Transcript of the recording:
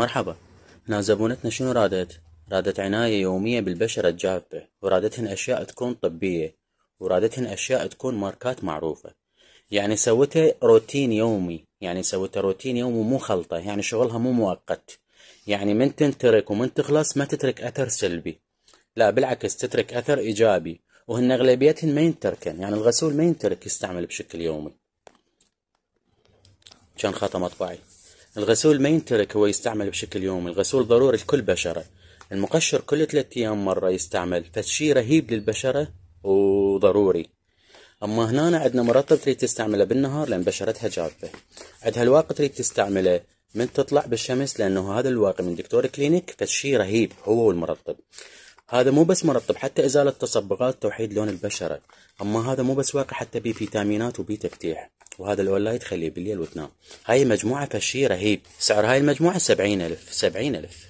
مرحبا احنا زبونتنا شنو رادت؟ رادت عناية يومية بالبشرة الجافة ورادتهن أشياء تكون طبية ورادتهن أشياء تكون ماركات معروفة يعني سوتها روتين يومي يعني سوتها روتين يومي مو خلطة يعني شغلها مو مؤقت يعني من تنترك ومن تخلص ما تترك أثر سلبي لا بالعكس تترك أثر إيجابي وهن أغلبيتهن ما ينتركن يعني الغسول ما ينترك يستعمل بشكل يومي كان خطا مطبعي الغسول ما ينترك يستعمل بشكل يومي الغسول ضروري لكل بشرة المقشر كل ثلاثة أيام مرة يستعمل فشي رهيب للبشرة وضروري أما هنا عندنا مرطب تريد تستعمله بالنهار لأن بشرتها جافة عندها الواقي تريد تستعمله من تطلع بالشمس لأنه هذا الواقي من دكتور كلينيك فشي رهيب هو والمرطب هذا مو بس مرطب حتى إزالة تصبغات توحيد لون البشرة أما هذا مو بس واقع حتى بيه فيتامينات وبيه تفتيح وهذا الأولايت تخليه بالليل وتنام هاي مجموعة فشي رهيب سعر هاي المجموعة سبعين ألف سبعين ألف